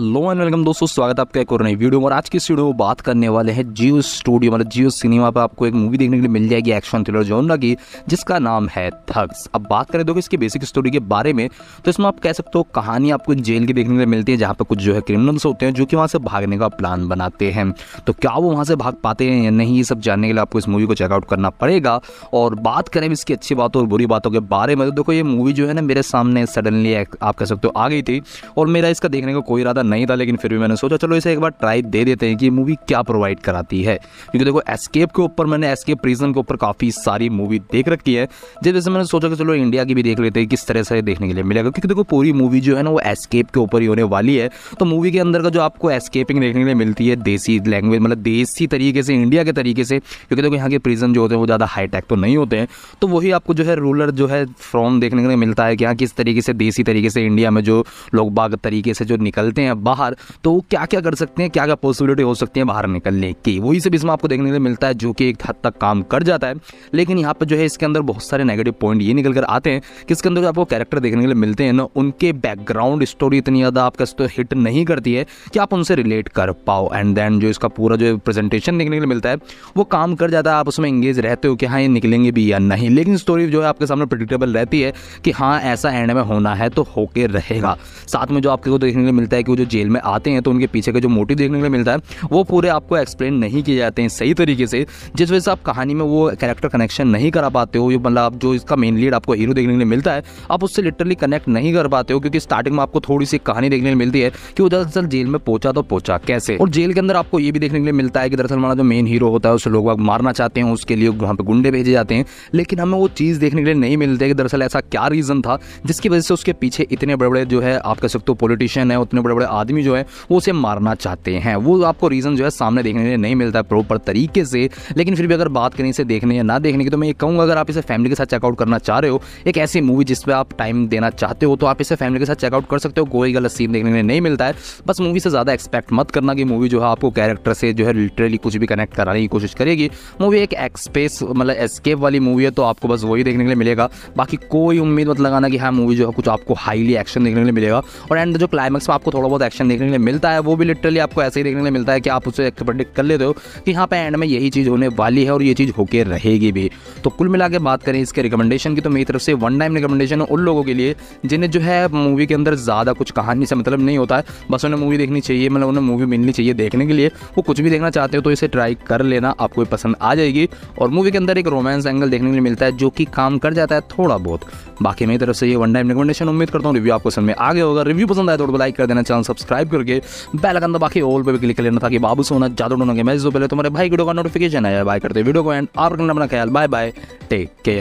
hello and welcome दोस्तों स्वागत है आपका एक और नई वीडियो और आज की वीडियो में बात करने वाले हैं जियो स्टूडियो मतलब जियो सिनेमा पर आपको एक मूवी देखने के लिए मिल जाएगी एक्शन थ्रिलर जोनरा की जिसका नाम है थग्स अब बात करें तो इसके बेसिक स्टोरी के बारे में तो इसमें आप कह सकते हो कहानी आपको जेल की देखने के लिए मिलती है जहाँ पर कुछ जो है क्रिमिनल्स होते हैं जो कि वहाँ से भागने का प्लान बनाते हैं तो क्या वो वहाँ से भाग पाते हैं या नहीं ये सब जानने के लिए आपको इस मूवी को चेकआउट करना पड़ेगा और बात करें इसकी अच्छी बातों और बुरी बातों के बारे में तो देखो ये मूवी जो है ना मेरे सामने सडनली आप कह सकते हो आ गई थी और मेरा इसका देखने का कोई इरादा नहीं था लेकिन फिर भी मैंने सोचा चलो इसे एक बार ट्राई दे देते हैं कि मूवी क्या प्रोवाइड कराती है क्योंकि देखो एस्केप के ऊपर मैंने एस्केप प्रिजन के ऊपर काफ़ी सारी मूवी देख रखी है जिस वजह से मैंने सोचा कि चलो इंडिया की भी देख लेते हैं किस तरह से देखने के लिए मिलेगा क्योंकि देखो पूरी मूवी जो है ना वो एस्केप के ऊपर ही होने वाली है तो मूवी के अंदर का जो आपको एस्केपिंग देखने के लिए मिलती है देसी लैंग्वेज मतलब देसी तरीके से इंडिया के तरीके से क्योंकि देखो यहाँ के प्रिजन जो होते हैं वो ज़्यादा हाईटेक तो नहीं होते हैं तो वही आपको जो है रूलर जो है फ्रॉम देखने के लिए मिलता है कि यहाँ किस तरीके से देसी तरीके से इंडिया में जो लोग बाग तरीके से जो निकलते हैं बाहर तो क्या क्या कर सकते हैं क्या क्या पॉसिबिलिटी हो सकती है बाहर निकलने की वही सब इसमें आपको देखने को मिलता है जो कि एक हद तक काम कर जाता है लेकिन यहाँ पर जो है इसके अंदर बहुत सारे नेगेटिव पॉइंट ये निकल कर आते हैं कि इसके अंदर जो आपको कैरेक्टर देखने के लिए मिलते हैं ना उनके बैकग्राउंड स्टोरी इतनी ज़्यादा आपका तो हिट नहीं करती है कि आप उनसे रिलेट कर पाओ एंड देन जो इसका पूरा जो प्रेजेंटेशन देखने के लिए मिलता है वो काम कर जाता है आप उसमें इंगेज रहते हो कि हाँ ये निकलेंगे भी या नहीं लेकिन स्टोरी जो है आपके सामने प्रडिक्टेबल रहती है कि हाँ ऐसा एंड में होना है तो होके रहेगा साथ में जो आपको देखने को मिलता है कि जो जेल में आते हैं तो उनके पीछे का जो मोटिव देखने को मिलता है वो पूरे आपको एक्सप्लेन नहीं किए जाते हैं सही तरीके से जिस वजह से आप कहानी में वो कैरेक्टर कनेक्शन नहीं करा पाते हो ये मतलब जो इसका मेन लीड आपको हीरो देखने को मिलता है आप उससे लिटरली कनेक्ट नहीं कर पाते हो क्योंकि स्टार्टिंग में आपको थोड़ी सी कहानी देखने को मिलती है कि वो दरअसल जेल में पहुंचा तो पहुंचा कैसे और जेल के अंदर आपको ये भी देखने के लिए मिलता है कि दरअसल हमारा जो मेन हीरो होता है उसे लोग मारना चाहते हैं उसके लिए वहाँ पर गुंडे भेजे जाते हैं लेकिन हमें वो चीज़ देखने के लिए नहीं मिलती कि दरअसल ऐसा क्या रीज़न था जिसकी वजह से उसके पीछे इतने बड़े बड़े जो है आप कह सकते हो पॉलिटिशियन है उतने बड़े बड़े आदमी जो है वो उसे मारना चाहते हैं वो आपको रीज़न जो है सामने देखने के नहीं मिलता प्रॉपर तरीके से लेकिन फिर भी अगर बात करें इसे देखने या ना देखने की तो मैं ये कहूँगा अगर आप इसे फैमिली के साथ चेकआउट करना चाह रहे हो एक ऐसी मूवी जिस पर आप टाइम देना चाहते हो तो आप इसे फैमिली के साथ चेकआउट कर सकते हो कोई गलत सीन देखने के नहीं मिलता है बस मूवी से ज़्यादा एक्सपेक्ट मत करना कि मूवी जो है आपको कैरेक्टर से जो है लिटरली कुछ भी कनेक्ट कराने की कोशिश करेगी मूवी एक एक्सपेस मतलब एस्केप वाली मूवी है तो आपको बस वही देखने के लिए मिलेगा बाकी कोई उम्मीद मत लगाना कि हाँ मूवी जो है कुछ आपको हाईली एक्शन देखने के लिए मिलेगा और एंड जो क्लाइमैक्स में आपको थोड़ा बहुत बहुत एक्शन देखने के लिए मिलता है वो भी लिटरली आपको ऐसे ही देखने के लिए मिलता है कि आप उसे प्रडिक्ट कर लेते हो कि यहाँ पे एंड में यही चीज़ होने वाली है और ये चीज़ होके रहेगी भी तो कुल मिला बात करें इसके रिकमेंडेशन की तो मेरी तरफ से वन टाइम रिकमेंडेशन है उन लोगों के लिए जिन्हें जो है मूवी के अंदर ज़्यादा कुछ कहानी से मतलब नहीं होता है बस उन्हें मूवी देखनी चाहिए मतलब उन्हें मूवी मिलनी चाहिए देखने के लिए वो कुछ भी देखना चाहते हो तो इसे ट्राई कर लेना आपको पसंद आ जाएगी और मूवी के अंदर एक रोमांस एंगल देखने के लिए मिलता है जो कि काम कर जाता है थोड़ा बहुत बाकी मेरी तरफ से ये वन टाइम रिकमेंडेशन उम्मीद करता हूँ रिव्यू आपको पसंद में आ गया होगा रिव्यू पसंद आए तो लाइक कर देना चैनल सब्सक्राइब करके बेल आइकन दबा के ऑल पे भी क्लिक कर लेना ताकि बाबू से होना ज़्यादा डूंढोगे मैसेज पहले तुम्हारे भाई वीडियो का नोटिफिकेशन आया बाय करते वीडियो को एंड आप अपना ख्याल बाय बाय टेक केयर